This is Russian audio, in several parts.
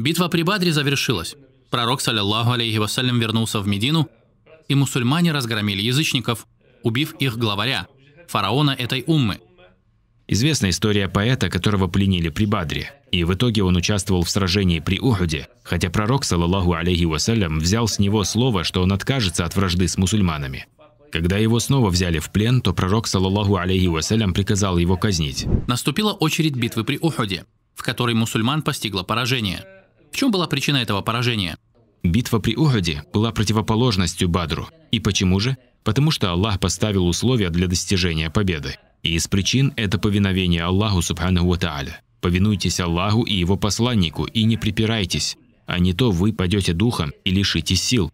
Битва при Бадре завершилась. Пророк, саллиллаху алейхи вассалям, вернулся в Медину, и мусульмане разгромили язычников, убив их главаря, фараона этой уммы. Известна история поэта, которого пленили при Бадре, и в итоге он участвовал в сражении при Ухуде, хотя пророк, саллаллаху алейхи вассалям, взял с него слово, что он откажется от вражды с мусульманами. Когда его снова взяли в плен, то пророк, саллаллаху алейхи вассалям, приказал его казнить. Наступила очередь битвы при Ухуде, в которой мусульман постигло поражение – в чем была причина этого поражения? Битва при Угаде была противоположностью Бадру. И почему же? Потому что Аллах поставил условия для достижения победы. И из причин это повиновение Аллаху Субхану Ва Повинуйтесь Аллаху и Его посланнику и не припирайтесь, а не то вы падете духом и лишитесь сил.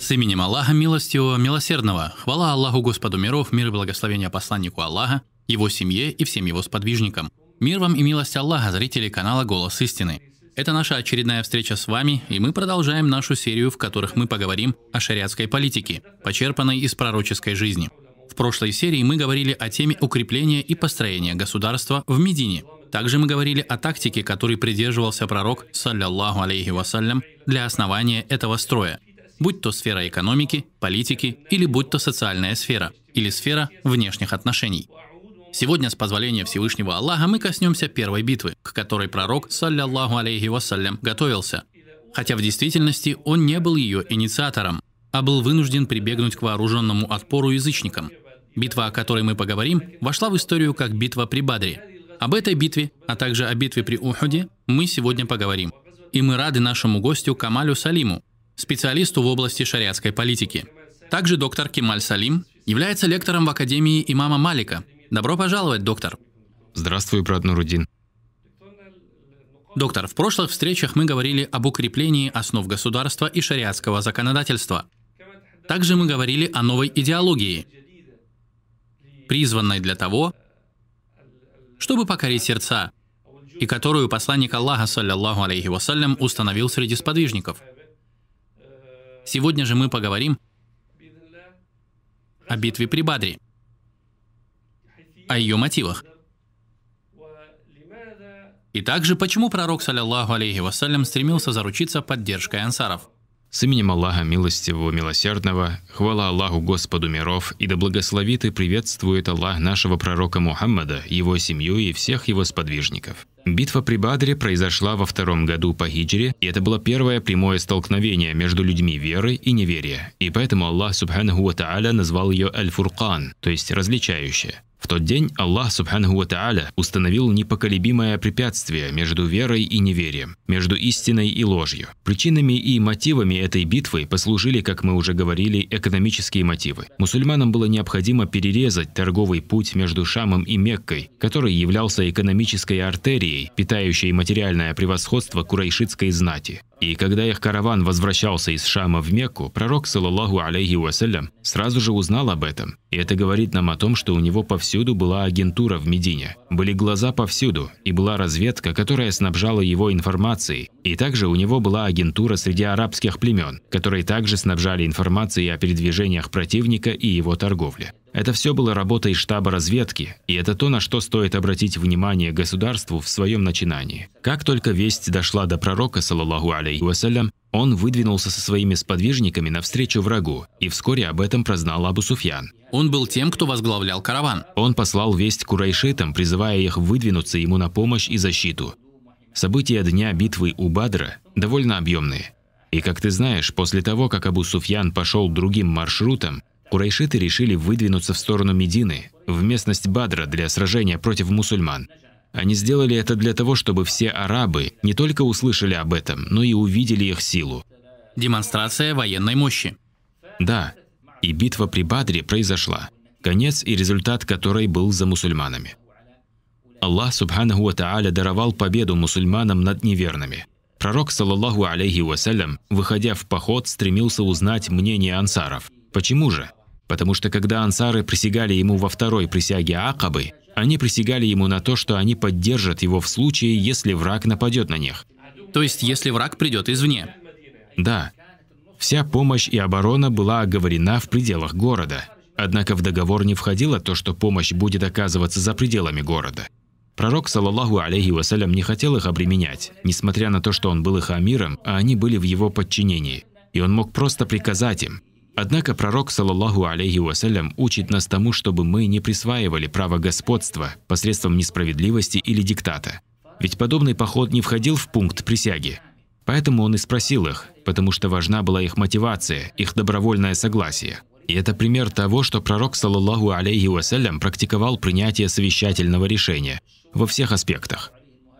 С именем Аллаха Милостивого Милосердного, хвала Аллаху Господу миров, мир и благословения посланнику Аллаха, его семье и всем его сподвижникам. Мир вам и милость Аллаха, зрители канала «Голос истины». Это наша очередная встреча с вами, и мы продолжаем нашу серию, в которых мы поговорим о шариатской политике, почерпанной из пророческой жизни. В прошлой серии мы говорили о теме укрепления и построения государства в Медине – также мы говорили о тактике, которой придерживался пророк, саллиллаху алейхи вассалям, для основания этого строя, будь то сфера экономики, политики или будь то социальная сфера, или сфера внешних отношений. Сегодня, с позволения Всевышнего Аллаха, мы коснемся первой битвы, к которой пророк, саллиллаху алейхи вассалям, готовился. Хотя в действительности он не был ее инициатором, а был вынужден прибегнуть к вооруженному отпору язычникам. Битва, о которой мы поговорим, вошла в историю как битва при Бадре – об этой битве, а также о битве при Ухуде мы сегодня поговорим. И мы рады нашему гостю Камалю Салиму, специалисту в области шариатской политики. Также доктор Кемаль Салим является лектором в Академии имама Малика. Добро пожаловать, доктор. Здравствуй, брат Нурудин. Доктор, в прошлых встречах мы говорили об укреплении основ государства и шариатского законодательства. Также мы говорили о новой идеологии, призванной для того, чтобы покорить сердца, и которую посланник Аллаха, саллиллаху алейхи вассалям, установил среди сподвижников. Сегодня же мы поговорим о битве при Бадре, о ее мотивах. И также, почему пророк, саллиллаху алейхи вассалям, стремился заручиться поддержкой ансаров – с именем Аллаха Милостивого Милосердного, хвала Аллаху Господу миров, и да благословит и приветствует Аллах нашего пророка Мухаммада, его семью и всех его сподвижников. Битва при Бадре произошла во втором году по хиджре, и это было первое прямое столкновение между людьми веры и неверия, и поэтому Аллах Субханаху Ва Тааля назвал ее Аль-Фуркан, то есть различающее. В тот день Аллах Субханаху Ва Тааля установил непоколебимое препятствие между верой и неверием, между истиной и ложью. Причинами и мотивами этой битвы послужили, как мы уже говорили, экономические мотивы. Мусульманам было необходимо перерезать торговый путь между Шамом и Меккой, который являлся экономической артерией империей, питающей материальное превосходство курайшитской знати. И когда их караван возвращался из Шама в Мекку, пророк, саллаллаху алейхи вассалям, сразу же узнал об этом. И это говорит нам о том, что у него повсюду была агентура в Медине. Были глаза повсюду, и была разведка, которая снабжала его информацией. И также у него была агентура среди арабских племен, которые также снабжали информацией о передвижениях противника и его торговле. Это все было работой штаба разведки, и это то, на что стоит обратить внимание государству в своем начинании. Как только весть дошла до пророка, салаллаху алейхи вассалям, он выдвинулся со своими сподвижниками навстречу врагу, и вскоре об этом прознал Абу Суфьян. Он был тем, кто возглавлял караван. Он послал весть курайшитам, призывая их выдвинуться ему на помощь и защиту. События дня битвы у Бадра довольно объемные. И как ты знаешь, после того, как Абу Суфьян пошел другим маршрутом, Курайшиты решили выдвинуться в сторону Медины, в местность Бадра для сражения против мусульман. Они сделали это для того, чтобы все арабы не только услышали об этом, но и увидели их силу. Демонстрация военной мощи. Да, и битва при Бадре произошла, конец и результат которой был за мусульманами. Аллах Субханаху Ва Тааля даровал победу мусульманам над неверными. Пророк, саллаллаху алейхи вассалям, выходя в поход, стремился узнать мнение ансаров. Почему же? Потому что когда ансары присягали ему во второй присяге Акабы, они присягали ему на то, что они поддержат его в случае, если враг нападет на них. То есть, если враг придет извне? Да. Вся помощь и оборона была оговорена в пределах города. Однако в договор не входило то, что помощь будет оказываться за пределами города. Пророк, салаллаху алейхи вассалям, не хотел их обременять, несмотря на то, что он был их амиром, а они были в его подчинении. И он мог просто приказать им, Однако пророк, саллаллаху алейхи вассалям, учит нас тому, чтобы мы не присваивали право господства посредством несправедливости или диктата. Ведь подобный поход не входил в пункт присяги. Поэтому он и спросил их, потому что важна была их мотивация, их добровольное согласие. И это пример того, что пророк, саллаллаху алейхи вассалям, практиковал принятие совещательного решения во всех аспектах.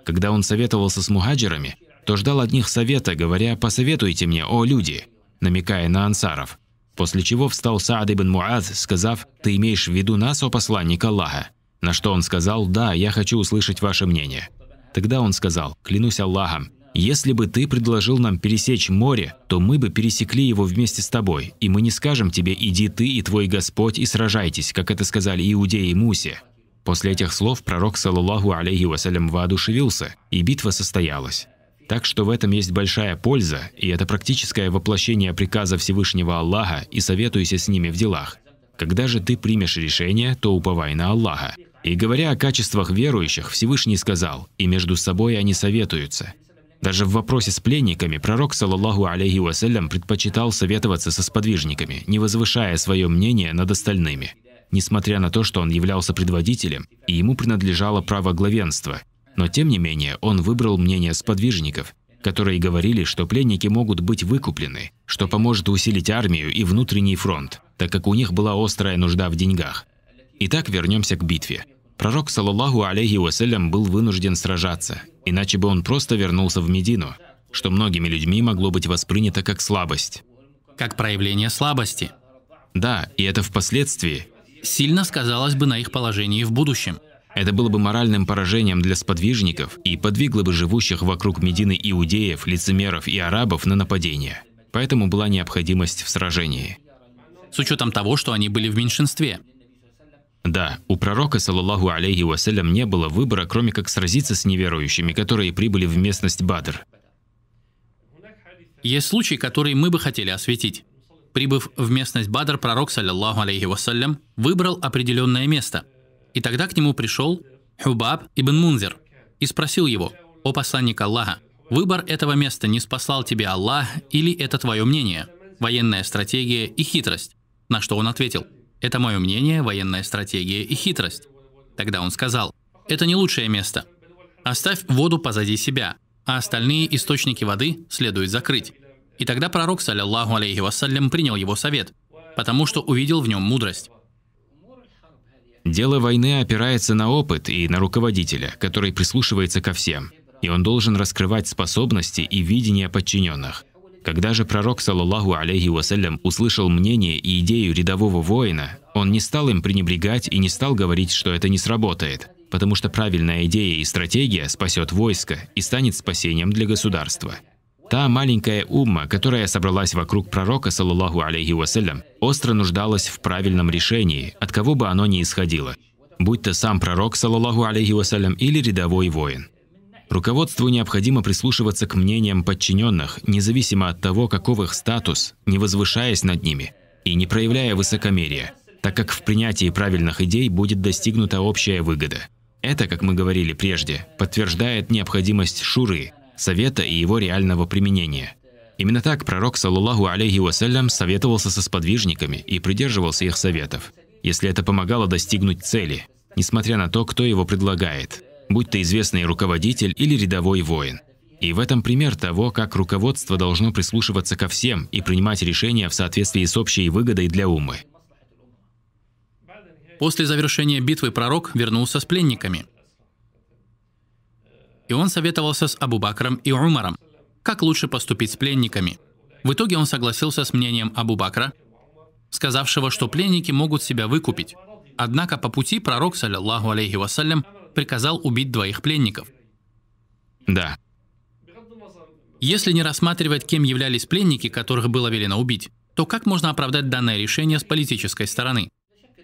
Когда он советовался с мухаджирами, то ждал от них совета, говоря «посоветуйте мне, о люди», намекая на ансаров. После чего встал Саад ибн Муаз, сказав «Ты имеешь в виду нас, о посланник Аллаха?» На что он сказал «Да, я хочу услышать ваше мнение». Тогда он сказал «Клянусь Аллахом, если бы ты предложил нам пересечь море, то мы бы пересекли его вместе с тобой, и мы не скажем тебе «иди ты и твой Господь и сражайтесь», как это сказали Иудеи и Мусе. После этих слов пророк, саллаллаху алейхи вассалям, воодушевился, и битва состоялась. Так что в этом есть большая польза, и это практическое воплощение приказа Всевышнего Аллаха и советуйся с ними в делах. Когда же ты примешь решение, то уповай на Аллаха. И говоря о качествах верующих, Всевышний сказал, и между собой они советуются. Даже в вопросе с пленниками пророк, саллаллаху алейхи вассалям, предпочитал советоваться со сподвижниками, не возвышая свое мнение над остальными. Несмотря на то, что он являлся предводителем, и ему принадлежало право главенства, но тем не менее он выбрал мнение сподвижников, которые говорили, что пленники могут быть выкуплены, что поможет усилить армию и внутренний фронт, так как у них была острая нужда в деньгах. Итак, вернемся к битве. Пророк, саллаллаху алейхи вассалям, был вынужден сражаться, иначе бы он просто вернулся в Медину, что многими людьми могло быть воспринято как слабость. Как проявление слабости. Да, и это впоследствии. Сильно сказалось бы на их положении в будущем. Это было бы моральным поражением для сподвижников и подвигло бы живущих вокруг Медины иудеев, лицемеров и арабов на нападение. Поэтому была необходимость в сражении. С учетом того, что они были в меньшинстве. Да, у пророка, саллаллаху алейхи вассалям, не было выбора, кроме как сразиться с неверующими, которые прибыли в местность Бадр. Есть случай, который мы бы хотели осветить. Прибыв в местность Бадр, пророк, саллиллаху алейхи вассалям, выбрал определенное место – и тогда к нему пришел Хубаб ибн Мунзер и спросил его, «О посланник Аллаха, выбор этого места не спасал тебе Аллах или это твое мнение, военная стратегия и хитрость?» На что он ответил, «Это мое мнение, военная стратегия и хитрость». Тогда он сказал, «Это не лучшее место. Оставь воду позади себя, а остальные источники воды следует закрыть». И тогда пророк, саллиллаху алейхи вассалям, принял его совет, потому что увидел в нем мудрость. Дело войны опирается на опыт и на руководителя, который прислушивается ко всем, и он должен раскрывать способности и видение подчиненных. Когда же пророк, саллаллаху алейхи вассалям, услышал мнение и идею рядового воина, он не стал им пренебрегать и не стал говорить, что это не сработает, потому что правильная идея и стратегия спасет войско и станет спасением для государства. Та маленькая умма, которая собралась вокруг пророка, саллаллаху алейхи вассалям, остро нуждалась в правильном решении, от кого бы оно ни исходило, будь то сам пророк, саллаллаху алейхи вассалям, или рядовой воин. Руководству необходимо прислушиваться к мнениям подчиненных, независимо от того, каков их статус, не возвышаясь над ними и не проявляя высокомерия, так как в принятии правильных идей будет достигнута общая выгода. Это, как мы говорили прежде, подтверждает необходимость шуры – совета и его реального применения. Именно так пророк, саллаллаху алейхи вассалям, советовался со сподвижниками и придерживался их советов, если это помогало достигнуть цели, несмотря на то, кто его предлагает, будь то известный руководитель или рядовой воин. И в этом пример того, как руководство должно прислушиваться ко всем и принимать решения в соответствии с общей выгодой для умы. После завершения битвы пророк вернулся с пленниками и он советовался с Абу Бакром и Умаром, как лучше поступить с пленниками. В итоге он согласился с мнением Абу Бакра, сказавшего, что пленники могут себя выкупить. Однако по пути пророк, саллиллаху алейхи вассалям, приказал убить двоих пленников. Да. Если не рассматривать, кем являлись пленники, которых было велено убить, то как можно оправдать данное решение с политической стороны?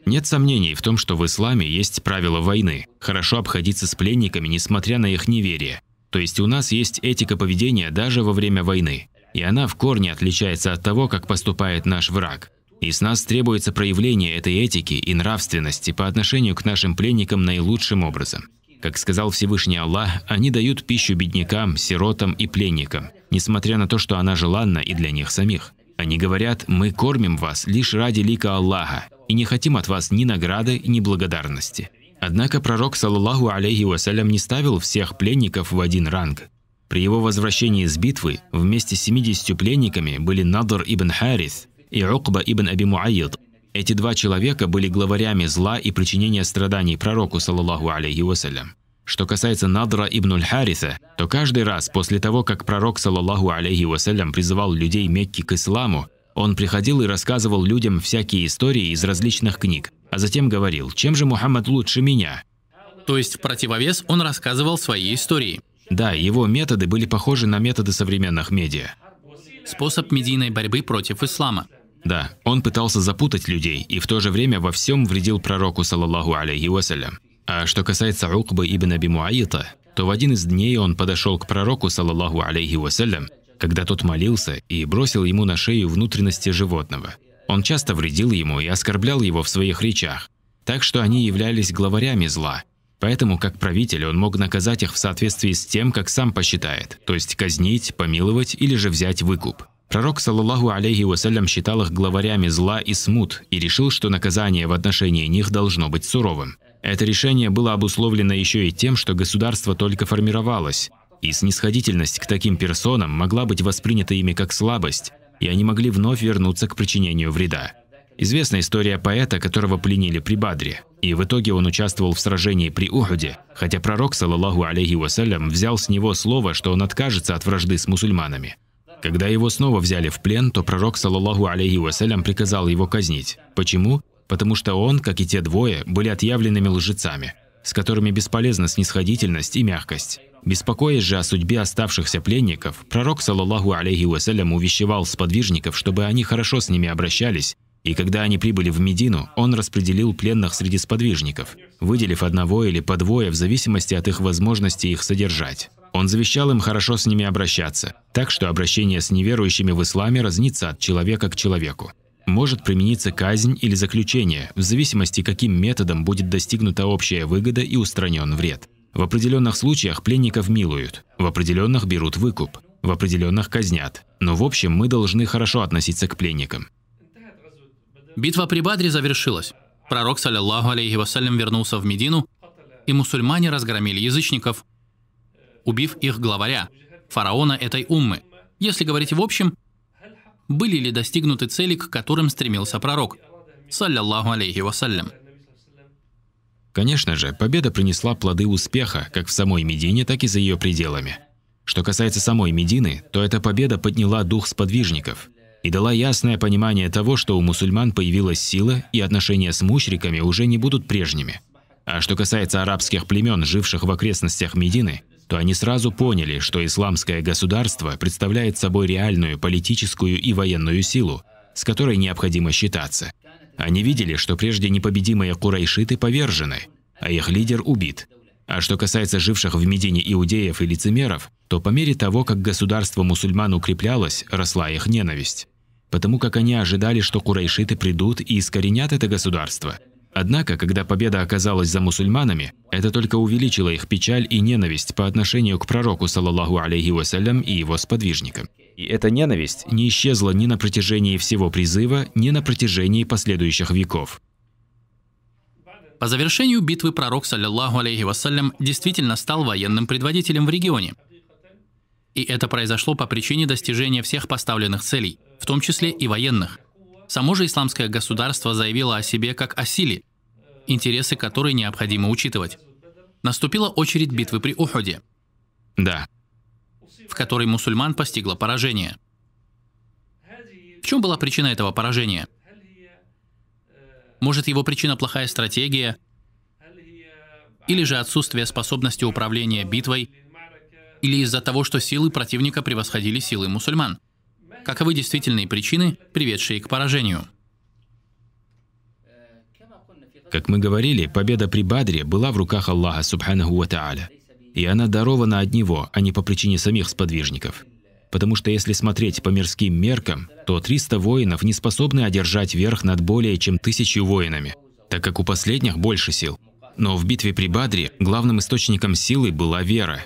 Нет сомнений в том, что в исламе есть правила войны, хорошо обходиться с пленниками, несмотря на их неверие. То есть у нас есть этика поведения даже во время войны. И она в корне отличается от того, как поступает наш враг. И с нас требуется проявление этой этики и нравственности по отношению к нашим пленникам наилучшим образом. Как сказал Всевышний Аллах, они дают пищу беднякам, сиротам и пленникам, несмотря на то, что она желанна и для них самих. Они говорят, мы кормим вас лишь ради лика Аллаха, и не хотим от вас ни награды, ни благодарности. Однако пророк, саллаллаху алейхи вассалям, не ставил всех пленников в один ранг. При его возвращении с битвы вместе с 70 пленниками были Надр ибн Харис и Укба ибн Аби Муайид. Эти два человека были главарями зла и причинения страданий пророку, саллаллаху алейхи вассалям. Что касается Надра ибн Аль-Хариса, то каждый раз после того, как пророк, саллаллаху алейхи вассалям, призывал людей Мекки к исламу, он приходил и рассказывал людям всякие истории из различных книг, а затем говорил, чем же Мухаммад лучше меня? То есть в противовес он рассказывал свои истории. Да, его методы были похожи на методы современных медиа. Способ медийной борьбы против ислама. Да, он пытался запутать людей и в то же время во всем вредил пророку, саллаллаху алейхи вассалям. А что касается Укбы ибн Аби Муаита, то в один из дней он подошел к пророку, саллаллаху алейхи вассалям, когда тот молился и бросил ему на шею внутренности животного. Он часто вредил ему и оскорблял его в своих речах, так что они являлись главарями зла. Поэтому, как правитель, он мог наказать их в соответствии с тем, как сам посчитает, то есть казнить, помиловать или же взять выкуп. Пророк, саллаллаху алейхи вассалям, считал их главарями зла и смут и решил, что наказание в отношении них должно быть суровым. Это решение было обусловлено еще и тем, что государство только формировалось, и снисходительность к таким персонам могла быть воспринята ими как слабость, и они могли вновь вернуться к причинению вреда. Известна история поэта, которого пленили при Бадре, и в итоге он участвовал в сражении при Ухуде, хотя пророк, салаллаху алейхи вассалям, взял с него слово, что он откажется от вражды с мусульманами. Когда его снова взяли в плен, то пророк, салаллаху алейхи вассалям, приказал его казнить. Почему? Потому что он, как и те двое, были отъявленными лжецами, с которыми бесполезна снисходительность и мягкость. Беспокоясь же о судьбе оставшихся пленников, пророк, саллаллаху алейхи вассалям, увещевал сподвижников, чтобы они хорошо с ними обращались, и когда они прибыли в Медину, он распределил пленных среди сподвижников, выделив одного или по двое в зависимости от их возможности их содержать. Он завещал им хорошо с ними обращаться, так что обращение с неверующими в исламе разнится от человека к человеку. Может примениться казнь или заключение, в зависимости каким методом будет достигнута общая выгода и устранен вред. В определенных случаях пленников милуют, в определенных берут выкуп, в определенных казнят. Но в общем мы должны хорошо относиться к пленникам. Битва при Бадре завершилась. Пророк, саллиллаху алейхи вассалям, вернулся в Медину, и мусульмане разгромили язычников, убив их главаря, фараона этой уммы. Если говорить в общем, были ли достигнуты цели, к которым стремился пророк, саллиллаху алейхи вассалям. Конечно же, победа принесла плоды успеха как в самой Медине, так и за ее пределами. Что касается самой Медины, то эта победа подняла дух сподвижников и дала ясное понимание того, что у мусульман появилась сила, и отношения с мучриками уже не будут прежними. А что касается арабских племен, живших в окрестностях Медины, то они сразу поняли, что исламское государство представляет собой реальную политическую и военную силу, с которой необходимо считаться. Они видели, что прежде непобедимые курайшиты повержены, а их лидер убит. А что касается живших в Медине иудеев и лицемеров, то по мере того, как государство мусульман укреплялось, росла их ненависть. Потому как они ожидали, что курайшиты придут и искоренят это государство. Однако, когда победа оказалась за мусульманами, это только увеличило их печаль и ненависть по отношению к пророку, салаллаху алейхи вассалям, и его сподвижникам. И эта ненависть не исчезла ни на протяжении всего призыва, ни на протяжении последующих веков. По завершению битвы пророк, саллиллаху алейхи вассалям, действительно стал военным предводителем в регионе. И это произошло по причине достижения всех поставленных целей, в том числе и военных. Само же исламское государство заявило о себе как о силе, интересы которой необходимо учитывать. Наступила очередь битвы при Уходе. Да, в которой мусульман постигло поражение. В чем была причина этого поражения? Может, его причина плохая стратегия, или же отсутствие способности управления битвой, или из-за того, что силы противника превосходили силы мусульман. Каковы действительные причины, приведшие к поражению? Как мы говорили, победа при Бадре была в руках Аллаха Субханаху Ва Тааля. И она дарована от него, а не по причине самих сподвижников. Потому что если смотреть по мирским меркам, то 300 воинов не способны одержать верх над более чем тысячу воинами, так как у последних больше сил. Но в битве при Бадре главным источником силы была вера.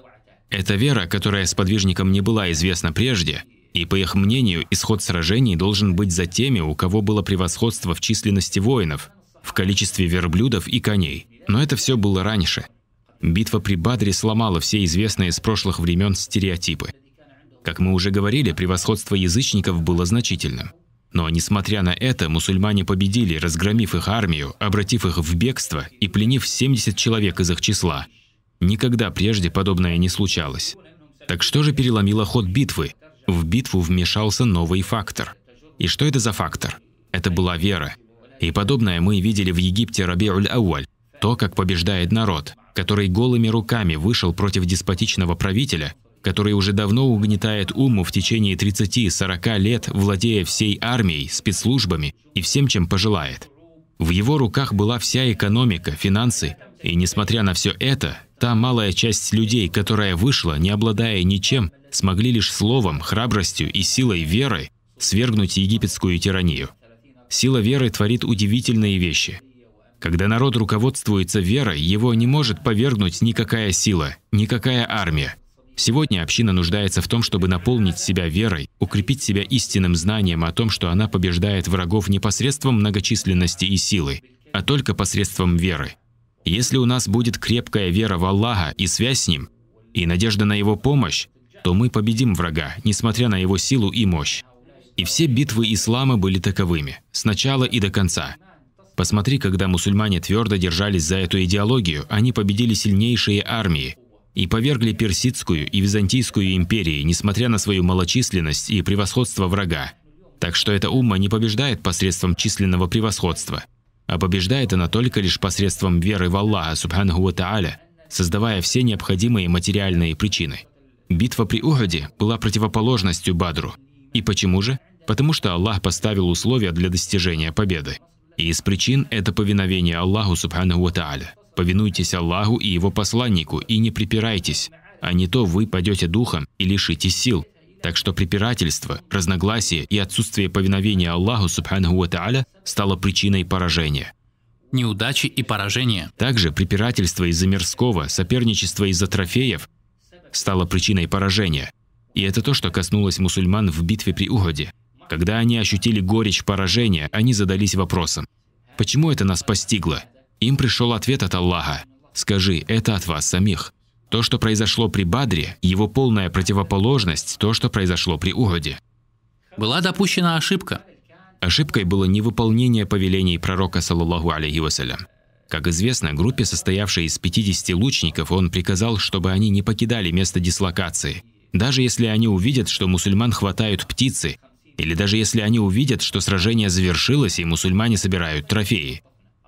Это вера, которая сподвижникам не была известна прежде, и, по их мнению, исход сражений должен быть за теми, у кого было превосходство в численности воинов, в количестве верблюдов и коней. Но это все было раньше – Битва при Бадре сломала все известные с прошлых времен стереотипы. Как мы уже говорили, превосходство язычников было значительным. Но, несмотря на это, мусульмане победили, разгромив их армию, обратив их в бегство и пленив 70 человек из их числа. Никогда прежде подобное не случалось. Так что же переломило ход битвы? В битву вмешался новый фактор. И что это за фактор? Это была вера. И подобное мы видели в Египте Рабиуль-Ауаль, то, как побеждает народ, который голыми руками вышел против деспотичного правителя, который уже давно угнетает уму в течение 30-40 лет, владея всей армией, спецслужбами и всем, чем пожелает. В его руках была вся экономика, финансы, и несмотря на все это, та малая часть людей, которая вышла, не обладая ничем, смогли лишь словом, храбростью и силой веры свергнуть египетскую тиранию. Сила веры творит удивительные вещи – когда народ руководствуется верой, его не может повергнуть никакая сила, никакая армия. Сегодня община нуждается в том, чтобы наполнить себя верой, укрепить себя истинным знанием о том, что она побеждает врагов не посредством многочисленности и силы, а только посредством веры. Если у нас будет крепкая вера в Аллаха и связь с Ним, и надежда на Его помощь, то мы победим врага, несмотря на его силу и мощь. И все битвы ислама были таковыми, с начала и до конца – Посмотри, когда мусульмане твердо держались за эту идеологию, они победили сильнейшие армии и повергли Персидскую и Византийскую империи, несмотря на свою малочисленность и превосходство врага. Так что эта умма не побеждает посредством численного превосходства, а побеждает она только лишь посредством веры в Аллаха, субханаху ва тааля, создавая все необходимые материальные причины. Битва при Угаде была противоположностью Бадру. И почему же? Потому что Аллах поставил условия для достижения победы. И из причин это повиновение Аллаху Субхану Тааля. Повинуйтесь Аллаху и Его посланнику и не припирайтесь, а не то вы падете духом и лишитесь сил. Так что препирательство, разногласие и отсутствие повиновения Аллаху Субхану Тааля стало причиной поражения. Неудачи и поражения. Также препирательство из-за мирского, соперничество из-за трофеев стало причиной поражения. И это то, что коснулось мусульман в битве при Уходе. Когда они ощутили горечь поражения, они задались вопросом. Почему это нас постигло? Им пришел ответ от Аллаха. Скажи, это от вас самих. То, что произошло при Бадре, его полная противоположность то, что произошло при Угоде, Была допущена ошибка. Ошибкой было невыполнение повелений пророка, саллаллаху алейхи вассалям. Как известно, группе, состоявшей из 50 лучников, он приказал, чтобы они не покидали место дислокации. Даже если они увидят, что мусульман хватают птицы, или даже если они увидят, что сражение завершилось и мусульмане собирают трофеи.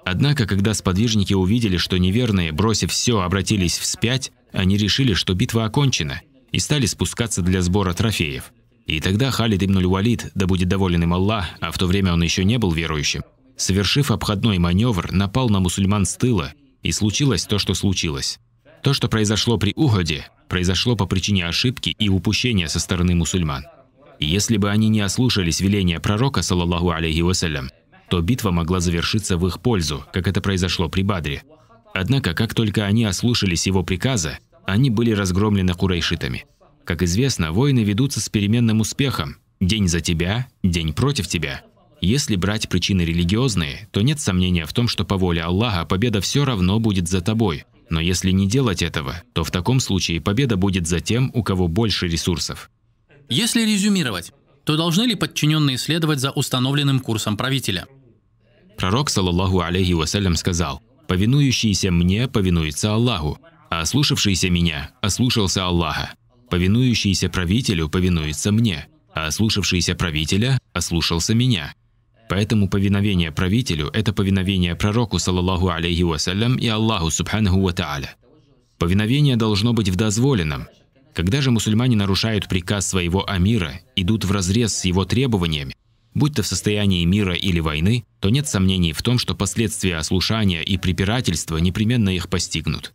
Однако, когда сподвижники увидели, что неверные, бросив все, обратились вспять, они решили, что битва окончена, и стали спускаться для сбора трофеев. И тогда Халид ибн Уалид да будет доволен им Аллах, а в то время он еще не был верующим, совершив обходной маневр, напал на мусульман с тыла, и случилось то, что случилось. То, что произошло при угоде, произошло по причине ошибки и упущения со стороны мусульман. Если бы они не ослушались веления пророка, саллаллаху алейхи вассалям, то битва могла завершиться в их пользу, как это произошло при Бадре. Однако, как только они ослушались его приказа, они были разгромлены курайшитами. Как известно, войны ведутся с переменным успехом. День за тебя, день против тебя. Если брать причины религиозные, то нет сомнения в том, что по воле Аллаха победа все равно будет за тобой. Но если не делать этого, то в таком случае победа будет за тем, у кого больше ресурсов. Если резюмировать, то должны ли подчиненные следовать за установленным курсом правителя? Пророк, саллаллаху алейхи вассалям, сказал, «Повинующийся мне повинуется Аллаху, а ослушавшийся меня ослушался Аллаха. Повинующийся правителю повинуется мне, а ослушавшийся правителя ослушался меня». Поэтому повиновение правителю – это повиновение пророку, саллаллаху алейхи вассалям, и Аллаху, субханаху ва тааля. Повиновение должно быть в дозволенном – когда же мусульмане нарушают приказ своего амира, идут вразрез с его требованиями, будь то в состоянии мира или войны, то нет сомнений в том, что последствия ослушания и препирательства непременно их постигнут.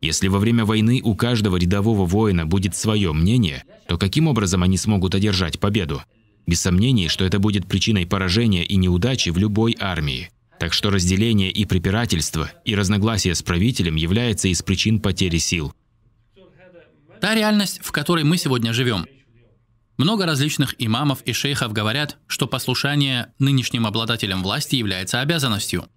Если во время войны у каждого рядового воина будет свое мнение, то каким образом они смогут одержать победу? Без сомнений, что это будет причиной поражения и неудачи в любой армии. Так что разделение и препирательство, и разногласие с правителем является из причин потери сил – Та реальность, в которой мы сегодня живем. Много различных имамов и шейхов говорят, что послушание нынешним обладателям власти является обязанностью.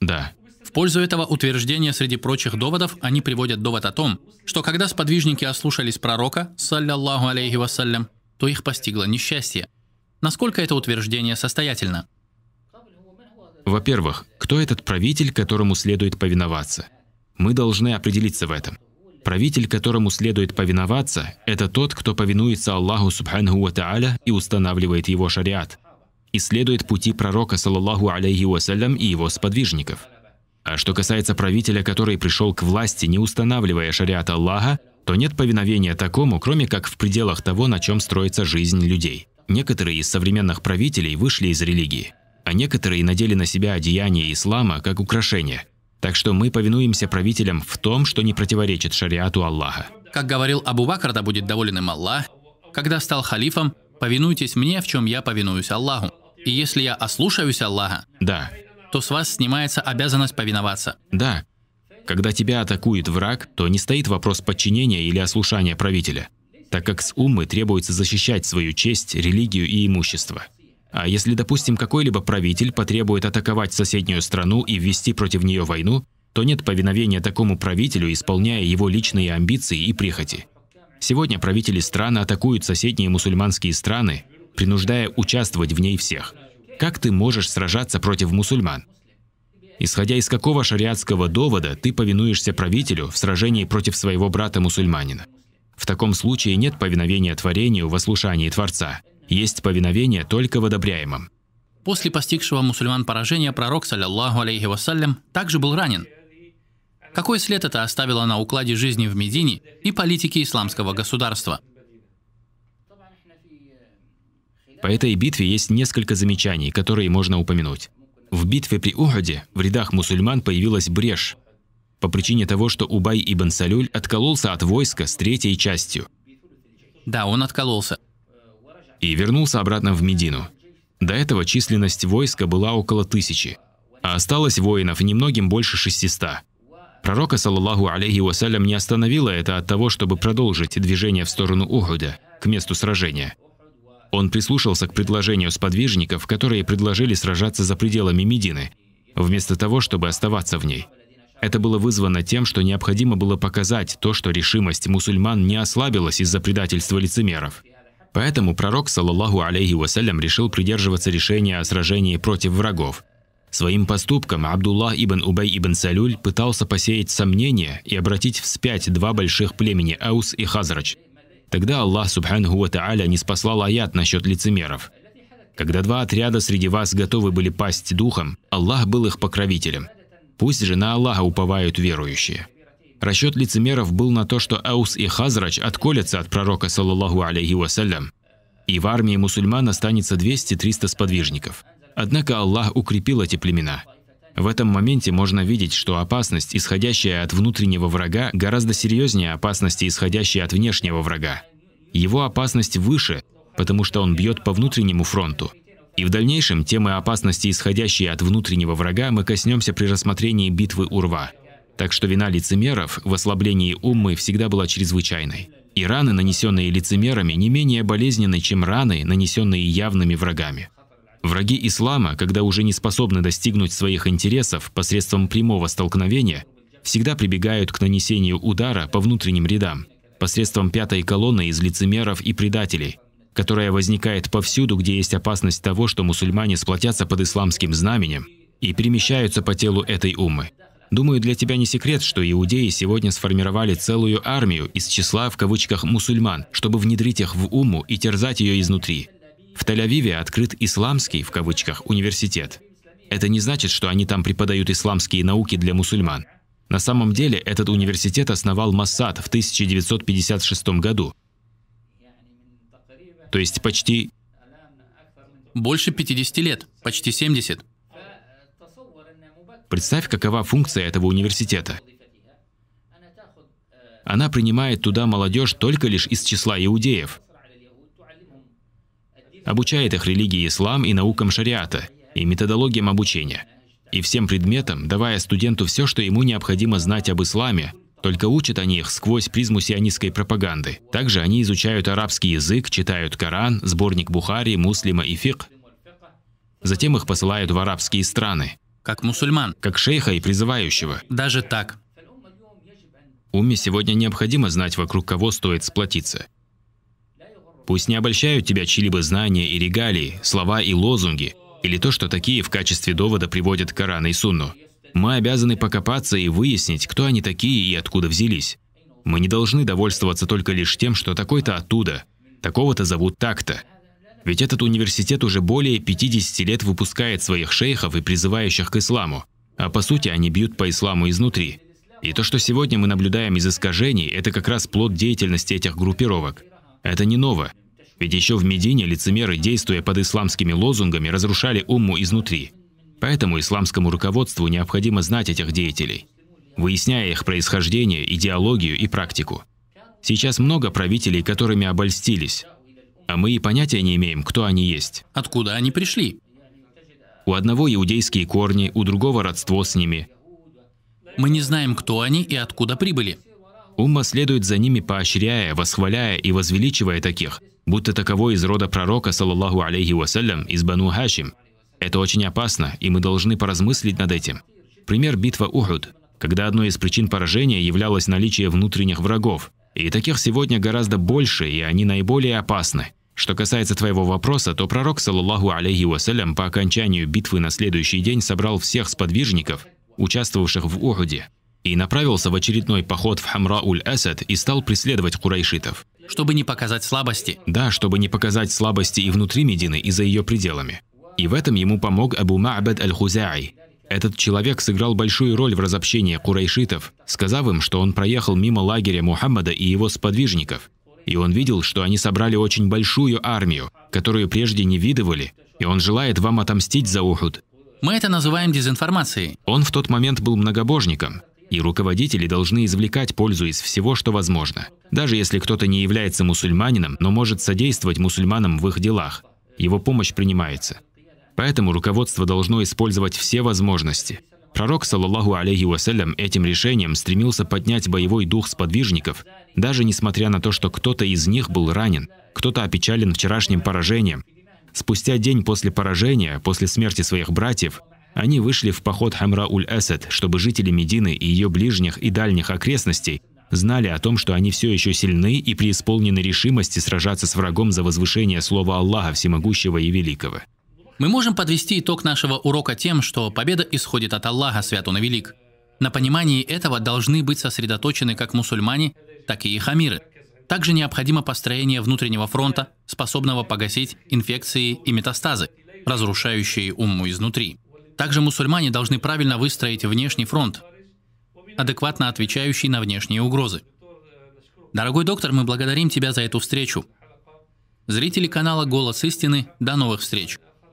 Да. В пользу этого утверждения среди прочих доводов они приводят довод о том, что когда сподвижники ослушались пророка, саллиллаху алейхи вассалям, то их постигло несчастье. Насколько это утверждение состоятельно? Во-первых, кто этот правитель, которому следует повиноваться? Мы должны определиться в этом. Правитель, которому следует повиноваться, это тот, кто повинуется Аллаху Субханху Ва и устанавливает его шариат. И следует пути пророка, саллаллаху алейхи вассалям, и его сподвижников. А что касается правителя, который пришел к власти, не устанавливая шариат Аллаха, то нет повиновения такому, кроме как в пределах того, на чем строится жизнь людей. Некоторые из современных правителей вышли из религии, а некоторые надели на себя одеяние ислама как украшение – так что мы повинуемся правителям в том, что не противоречит шариату Аллаха. Как говорил Абу Бакр, да будет доволен им Аллах, когда стал халифом, повинуйтесь мне, в чем я повинуюсь Аллаху. И если я ослушаюсь Аллаха, да. то с вас снимается обязанность повиноваться. Да. Когда тебя атакует враг, то не стоит вопрос подчинения или ослушания правителя, так как с уммы требуется защищать свою честь, религию и имущество. А если, допустим, какой-либо правитель потребует атаковать соседнюю страну и ввести против нее войну, то нет повиновения такому правителю, исполняя его личные амбиции и прихоти. Сегодня правители стран атакуют соседние мусульманские страны, принуждая участвовать в ней всех. Как ты можешь сражаться против мусульман? Исходя из какого шариатского довода ты повинуешься правителю в сражении против своего брата-мусульманина? В таком случае нет повиновения творению в ослушании Творца – есть повиновение только в одобряемом. После постигшего мусульман поражения пророк, саллиллаху алейхи вассалям, также был ранен. Какой след это оставило на укладе жизни в Медине и политике исламского государства? По этой битве есть несколько замечаний, которые можно упомянуть. В битве при Ухаде в рядах мусульман появилась брешь по причине того, что Убай ибн Салюль откололся от войска с третьей частью. Да, он откололся и вернулся обратно в Медину. До этого численность войска была около тысячи, а осталось воинов немногим больше 600. Пророка, Саллаху алейхи вассалям, не остановило это от того, чтобы продолжить движение в сторону Ухуда, к месту сражения. Он прислушался к предложению сподвижников, которые предложили сражаться за пределами Медины, вместо того, чтобы оставаться в ней. Это было вызвано тем, что необходимо было показать то, что решимость мусульман не ослабилась из-за предательства лицемеров. Поэтому пророк, саллаллаху алейхи вассалям, решил придерживаться решения о сражении против врагов. Своим поступком Абдулла ибн Убей ибн Салюль пытался посеять сомнения и обратить вспять два больших племени Аус и Хазрач. Тогда Аллах Субхану Тааля не спаслал аят насчет лицемеров. Когда два отряда среди вас готовы были пасть духом, Аллах был их покровителем. Пусть же на Аллаха уповают верующие. Расчет лицемеров был на то, что Аус и Хазрач отколятся от пророка, саллаллаху алейхи вассалям, и в армии мусульман останется 200-300 сподвижников. Однако Аллах укрепил эти племена. В этом моменте можно видеть, что опасность, исходящая от внутреннего врага, гораздо серьезнее опасности, исходящей от внешнего врага. Его опасность выше, потому что он бьет по внутреннему фронту. И в дальнейшем темы опасности, исходящей от внутреннего врага, мы коснемся при рассмотрении битвы Урва. Так что вина лицемеров в ослаблении уммы всегда была чрезвычайной. И раны, нанесенные лицемерами, не менее болезненны, чем раны, нанесенные явными врагами. Враги ислама, когда уже не способны достигнуть своих интересов посредством прямого столкновения, всегда прибегают к нанесению удара по внутренним рядам, посредством пятой колонны из лицемеров и предателей, которая возникает повсюду, где есть опасность того, что мусульмане сплотятся под исламским знаменем и перемещаются по телу этой умы. Думаю, для тебя не секрет, что иудеи сегодня сформировали целую армию из числа, в кавычках, мусульман, чтобы внедрить их в уму и терзать ее изнутри. В Тель-Авиве открыт «исламский» в кавычках университет. Это не значит, что они там преподают исламские науки для мусульман. На самом деле, этот университет основал Массад в 1956 году. То есть почти... Больше 50 лет, почти 70. Представь, какова функция этого университета. Она принимает туда молодежь только лишь из числа иудеев, обучает их религии ислам и наукам шариата, и методологиям обучения, и всем предметам, давая студенту все, что ему необходимо знать об исламе, только учат они их сквозь призму сионистской пропаганды. Также они изучают арабский язык, читают Коран, сборник Бухари, Муслима и Фик. Затем их посылают в арабские страны как мусульман. Как шейха и призывающего. Даже так. уме сегодня необходимо знать, вокруг кого стоит сплотиться. Пусть не обольщают тебя чьи-либо знания и регалии, слова и лозунги, или то, что такие в качестве довода приводят Коран и Сунну. Мы обязаны покопаться и выяснить, кто они такие и откуда взялись. Мы не должны довольствоваться только лишь тем, что такой-то оттуда, такого-то зовут так-то. Ведь этот университет уже более 50 лет выпускает своих шейхов и призывающих к исламу. А по сути они бьют по исламу изнутри. И то, что сегодня мы наблюдаем из искажений, это как раз плод деятельности этих группировок. Это не ново. Ведь еще в Медине лицемеры, действуя под исламскими лозунгами, разрушали умму изнутри. Поэтому исламскому руководству необходимо знать этих деятелей, выясняя их происхождение, идеологию и практику. Сейчас много правителей, которыми обольстились, а мы и понятия не имеем, кто они есть. Откуда они пришли? У одного иудейские корни, у другого родство с ними. Мы не знаем, кто они и откуда прибыли. Умма следует за ними, поощряя, восхваляя и возвеличивая таких, будто таковой из рода пророка, саллаллаху алейхи вассалям, из Бану Хашим. Это очень опасно, и мы должны поразмыслить над этим. Пример битва Ухуд, когда одной из причин поражения являлось наличие внутренних врагов. И таких сегодня гораздо больше, и они наиболее опасны. Что касается твоего вопроса, то пророк, саллаху алейхи вассалям, по окончанию битвы на следующий день собрал всех сподвижников, участвовавших в Ухуде, и направился в очередной поход в Хамра-уль-Асад и стал преследовать курайшитов. Чтобы не показать слабости. Да, чтобы не показать слабости и внутри Медины, и за ее пределами. И в этом ему помог Абу Маабед аль-Хузаи. Этот человек сыграл большую роль в разобщении курайшитов, сказав им, что он проехал мимо лагеря Мухаммада и его сподвижников, и он видел, что они собрали очень большую армию, которую прежде не видывали, и он желает вам отомстить за Ухуд. Мы это называем дезинформацией. Он в тот момент был многобожником, и руководители должны извлекать пользу из всего, что возможно. Даже если кто-то не является мусульманином, но может содействовать мусульманам в их делах, его помощь принимается. Поэтому руководство должно использовать все возможности – Пророк, саллаллаху алейхи вассалям, этим решением стремился поднять боевой дух сподвижников, даже несмотря на то, что кто-то из них был ранен, кто-то опечален вчерашним поражением. Спустя день после поражения, после смерти своих братьев, они вышли в поход Хамра-уль-Эсад, чтобы жители Медины и ее ближних и дальних окрестностей знали о том, что они все еще сильны и преисполнены решимости сражаться с врагом за возвышение слова Аллаха Всемогущего и Великого. Мы можем подвести итог нашего урока тем, что победа исходит от Аллаха, свят он и велик. На понимании этого должны быть сосредоточены как мусульмане, так и их амиры. Также необходимо построение внутреннего фронта, способного погасить инфекции и метастазы, разрушающие умму изнутри. Также мусульмане должны правильно выстроить внешний фронт, адекватно отвечающий на внешние угрозы. Дорогой доктор, мы благодарим тебя за эту встречу. Зрители канала «Голос истины», до новых встреч!